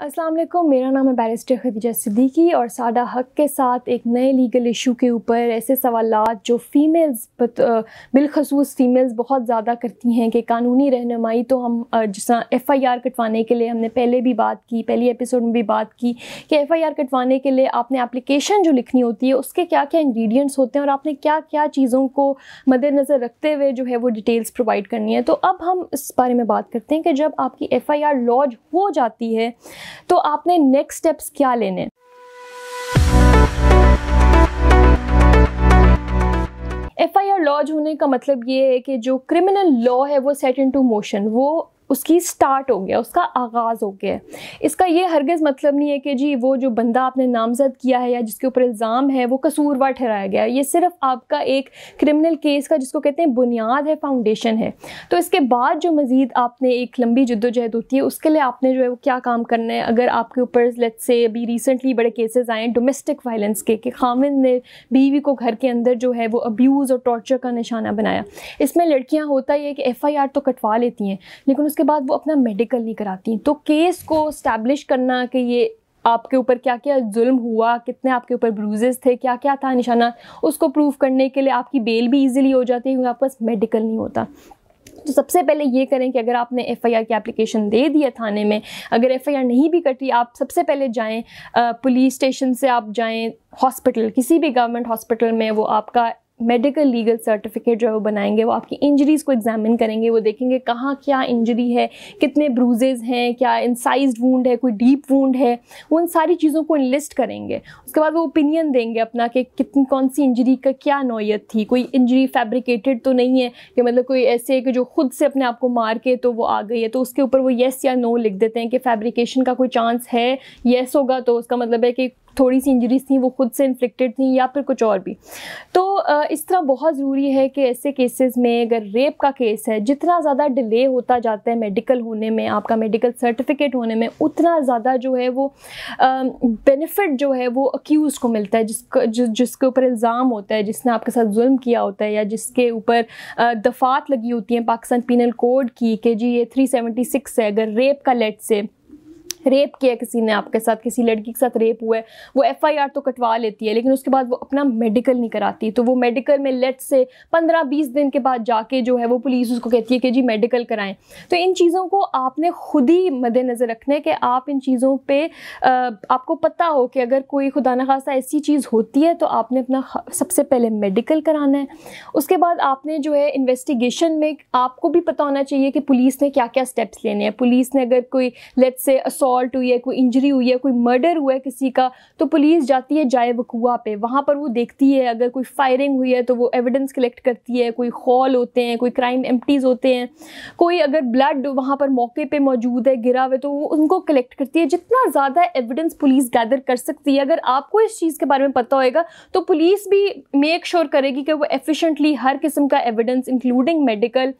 असलम मेरा नाम है बैरिस्टर खदीजा सिद्दीकी और सादा हक के साथ एक नए लीगल इशू के ऊपर ऐसे सवाल जो फ़ीमेल्स बिलखसूस फ़ीमेल्स बहुत ज़्यादा करती हैं कि कानूनी रहनुमाई तो हम जिस एफ़ आई आर कटवाने के लिए हमने पहले भी बात की पहली एपिसोड में भी बात की कि एफ़ आई आर कटवाने के लिए आपने एप्लीकेशन जो लिखनी होती है उसके क्या क्या इन्ग्रीडियंट्स होते हैं और आपने क्या क्या चीज़ों को मद्देनज़र रखते हुए जो है वो डिटेल्स प्रोवाइड करनी है तो अब हम इस बारे में बात करते हैं कि जब आपकी एफ़ आई आर लॉज हो जाती है तो आपने नेक्स्ट स्टेप्स क्या लेने एफ आई आर लॉज होने का मतलब ये है कि जो क्रिमिनल लॉ है वो सेट इन टू मोशन वो उसकी स्टार्ट हो गया उसका आगाज़ हो गया इसका ये हरगज़ मतलब नहीं है कि जी वो जो बंदा आपने नामजद किया है या जिसके ऊपर इल्ज़ाम है वो कसूरवार ठहराया गया ये सिर्फ आपका एक क्रिमिनल केस का जिसको कहते हैं बुनियाद है फाउंडेशन है तो इसके बाद जो मज़ीद आपने एक लंबी जद्दोजहद होती है उसके लिए आपने जो है वो क्या काम करना है अगर आपके ऊपर लेट्स से अभी रिसेंटली बड़े केसेज़ आए डोमेस्टिक वायलेंस के कि खामिन ने बीवी को घर के अंदर जो है वो अब्यूज़ और टॉर्चर का निशाना बनाया इसमें लड़कियाँ होता ही है कि एफ़ आई आर तो कटवा लेती हैं लेकिन उस उसके बाद वो अपना मेडिकल नहीं कराती तो केस को स्टैब्लिश करना कि ये आपके ऊपर क्या क्या जुल्म हुआ कितने आपके ऊपर ब्रूजेस थे क्या क्या था निशाना उसको प्रूव करने के लिए आपकी बेल भी इजीली हो जाती है क्योंकि आपके पास मेडिकल नहीं होता तो सबसे पहले ये करें कि अगर आपने एफआईआर की एप्लीकेशन दे दी है थाने में अगर एफआईआर नहीं भी कटी आप सबसे पहले जाएं पुलिस स्टेशन से आप जाएं हॉस्पिटल किसी भी गवर्नमेंट हॉस्पिटल में वो आपका मेडिकल लीगल सर्टिफिकेट जो है वो बनाएंगे वो आपकी इंजरीज़ को एग्जामिन करेंगे वो देखेंगे कहाँ क्या इंजरी है कितने ब्रूजेज़ हैं क्या इंसाइज वूंड है कोई डीप वूंड है वो उन सारी चीज़ों को इनलिस्ट करेंगे उसके बाद वो ओपिनियन देंगे अपना कि कितनी कौन सी इंजरी का क्या नोयत थी कोई इंजरी फैब्रिकेटेड तो नहीं है कि मतलब कोई ऐसे है कि जो खुद से अपने आप को मार के तो वो आ गई है तो उसके ऊपर वो येस या नो लिख देते हैं कि फैब्रिकेशन का कोई चांस है येस होगा तो उसका मतलब है कि थोड़ी सी इंजरीज थी वो खुद से इन्फ्लिक्टेड थी या फिर कुछ और भी तो इस तरह बहुत ज़रूरी है कि ऐसे केसेस में अगर रेप का केस है जितना ज़्यादा डिले होता जाता है मेडिकल होने में आपका मेडिकल सर्टिफिकेट होने में उतना ज़्यादा जो है वो बेनिफिट जो है वो अक्यूज़ को मिलता है जिसका जिस, जिसके ऊपर इल्ज़ाम होता है जिसने आपके साथ जुल्म किया होता है या जिसके ऊपर दफ़ात लगी होती हैं पाकिस्तान पीनल कोड की कि जी ये सिक्स है अगर रेप का लेट से रेप किया किसी ने आपके साथ किसी लड़की के साथ रेप हुआ है वो एफआईआर तो कटवा लेती है लेकिन उसके बाद वो अपना मेडिकल नहीं कराती तो वो मेडिकल में लेट से पंद्रह बीस दिन के बाद जाके जो है वो पुलिस उसको कहती है कि जी मेडिकल कराएं तो इन चीज़ों को आपने खुद ही मद्देनज़र रखना है कि आप इन चीज़ों पर आपको पता हो कि अगर कोई खुदा न खासा ऐसी चीज़ होती है तो आपने अपना सबसे पहले मेडिकल कराना है उसके बाद आपने जो है इन्वेस्टिगेशन में आपको भी पता होना चाहिए कि पुलिस ने क्या क्या स्टेप्स लेने हैं पुलिस ने अगर कोई लेट से असो असॉल्ट हुई है कोई इंजरी हुई है कोई मर्डर हुआ है किसी का तो पुलिस जाती है जाए वकूआ पे वहाँ पर वो देखती है अगर कोई फायरिंग हुई है तो वो एविडेंस कलेक्ट करती है कोई हॉल होते हैं कोई क्राइम एम्प्टीज़ होते हैं कोई अगर ब्लड वहाँ पर मौके पर मौजूद है गिरा हुआ तो वो उनको कलेक्ट करती है जितना ज़्यादा एविडेंस पुलिस गैदर कर सकती है अगर आपको इस चीज़ के बारे में पता होएगा तो पुलिस भी मेक श्योर sure करेगी कि वो एफिशेंटली हर किस्म का एविडेंस इंक्लूडिंग मेडिकल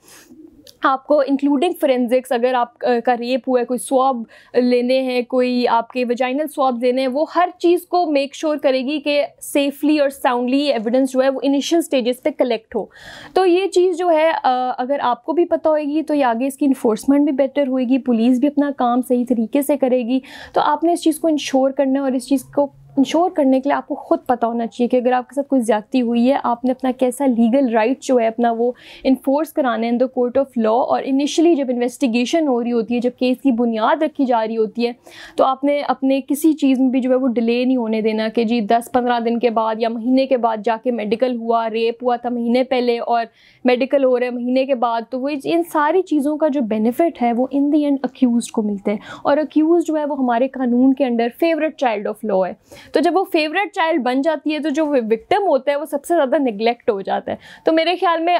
आपको इंक्लूडिंग फ्रेंजिक्स अगर आप का रेप हुआ है कोई स्वाब लेने हैं कोई आपके वजाइनल स्वाब देने हैं वो हर चीज़ को मेक श्योर sure करेगी कि सेफली और साउंडली एविडेंस जो है वो इनिशियल स्टेजेस पे कलेक्ट हो तो ये चीज़ जो है अगर आपको भी पता होगी तो ये आगे इसकी इन्फोर्समेंट भी बेटर होएगी पुलिस भी अपना काम सही तरीके से करेगी तो आपने इस चीज़ को इंश्योर करना है और इस चीज़ को इंश्योर करने के लिए आपको ख़ुद पता होना चाहिए कि अगर आपके साथ कोई ज़्यादती हुई है आपने अपना कैसा लीगल राइट जो है अपना वो इन्फोर्स कराना है in the court of law और इनिशियली जब इन्वेस्टिगेशन हो रही होती है जब केस की बुनियाद रखी जा रही होती है तो आपने अपने किसी चीज़ में भी जो है वो डिले नहीं होने देना कि जी दस पंद्रह दिन के बाद या महीने के बाद जाके मेडिकल हुआ रेप हुआ था महीने पहले और मेडिकल हो रहे महीने के बाद तो वो इन सारी चीज़ों का जो बेनिफिट है वो इन दी एंड अक्यूज़ को मिलते हैं और अक्यूज़ जो है वो हमारे कानून के under favourite child of law है तो जब वो फेवरेट चाइल्ड बन जाती है तो जो विक्टिम होता है वो सबसे ज़्यादा निगलेक्ट हो जाता है तो मेरे ख्याल में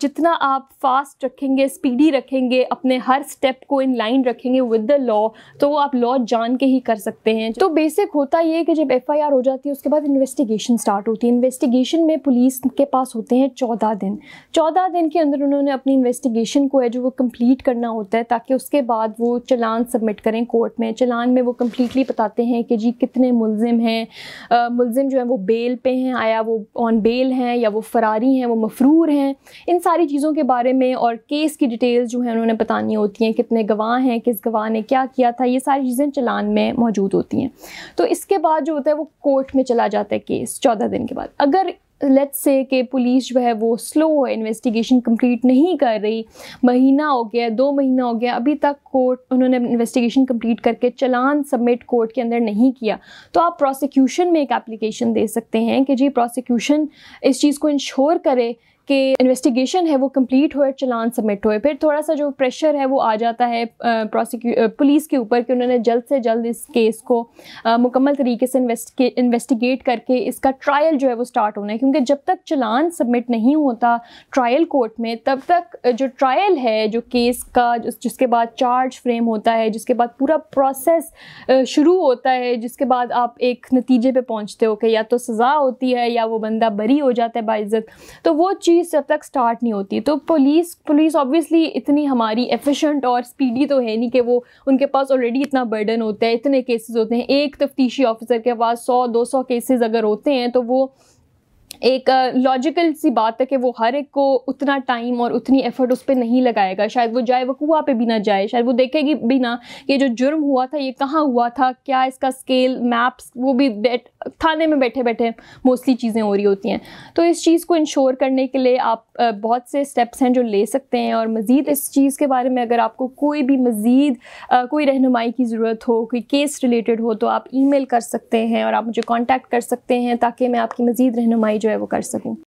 जितना आप फास्ट रखेंगे स्पीडी रखेंगे अपने हर स्टेप को इन लाइन रखेंगे विद द लॉ तो वो आप लॉ जान के ही कर सकते हैं तो बेसिक होता ये है कि जब एफ हो जाती है उसके बाद इन्वेस्टिगेशन स्टार्ट होती है इन्वेस्टिगेशन में पुलिस के पास होते हैं चौदह दिन चौदह दिन के अंदर उन्होंने अपनी इन्वेस्टिगेशन को है जो वो कम्प्लीट करना होता है ताकि उसके बाद वो चलान सबमिट करें कोर्ट में चलान में वो कम्प्लीटली बताते हैं कि जी कितने मुलजिम मुलिम हैं मुलिम जो है वो बेल पे हैं आया वो ऑन बेल हैं या वो फरारी हैं वो मफरूर हैं इन सारी चीज़ों के बारे में और केस की डिटेल्स जो है उन्होंने बतानी होती हैं कितने गवाह हैं किस गवाह ने क्या किया था ये सारी चीज़ें चलान में मौजूद होती हैं तो इसके बाद जो होता है वो कोर्ट में चला जाता है केस चौदह दिन के बाद अगर लेट्स से कि पुलिस जो है वो स्लो है इन्वेस्टिगेशन कंप्लीट नहीं कर रही महीना हो गया दो महीना हो गया अभी तक कोर्ट उन्होंने इन्वेस्टिगेशन कंप्लीट करके चलान सबमिट कोर्ट के अंदर नहीं किया तो आप प्रोसिक्यूशन में एक एप्लीकेशन दे सकते हैं कि जी प्रोसिक्यूशन इस चीज़ को इंश्योर करे के इन्वेस्टिगेशन है वो कंप्लीट हुए चलान सबमिट होए फिर थोड़ा सा जो प्रेशर है वो आ जाता है प्रोसिक्यू पुलिस के ऊपर कि उन्होंने जल्द से जल्द इस केस को मुकम्मल तरीके से इन्वेस्टिगेट करके इसका ट्रायल जो है वो स्टार्ट होना है क्योंकि जब तक चलान सबमिट नहीं होता ट्रायल कोर्ट में तब तक जो ट्रायल है जो केस का जिसके बाद चार्ज फ्रेम होता है जिसके बाद पूरा प्रोसेस शुरू होता है जिसके बाद आप एक नतीजे पर पहुँचते हो कि या तो सज़ा होती है या वो बंदा बरी हो जाता है बाइज़त तो वो चीज़ चीज़ जब तक स्टार्ट नहीं होती तो पुलिस पुलिस ऑब्वियसली इतनी हमारी एफिशिएंट और स्पीडी तो है नहीं कि वो उनके पास ऑलरेडी इतना बर्डन होता है इतने केसेस होते हैं एक तफ्तीशी ऑफिसर के पास सौ दो सौ केसेस अगर होते हैं तो वो एक लॉजिकल सी बात है कि वो हर एक को उतना टाइम और उतनी एफर्ट उस पर नहीं लगाएगा शायद वो जाए कुआ पे भी ना जाए शायद वो देखेगी भी ना कि जो जुर्म हुआ था ये कहाँ हुआ था क्या इसका स्केल मैप्स वो भी थाने में बैठे बैठे मोस्टली चीज़ें हो रही होती हैं तो इस चीज़ को इंश्योर करने के लिए आप बहुत से स्टेप्स हैं जो ले सकते हैं और मज़ीद इस चीज़ के बारे में अगर आपको कोई भी मज़ीद कोई रहनुमाई की ज़रूरत हो कोई केस रिलेटेड हो तो आप ई कर सकते हैं और आप मुझे कॉन्टैक्ट कर सकते हैं ताकि मैं आपकी मज़ीद रहनुमाई जो जो है वो कर सकूँ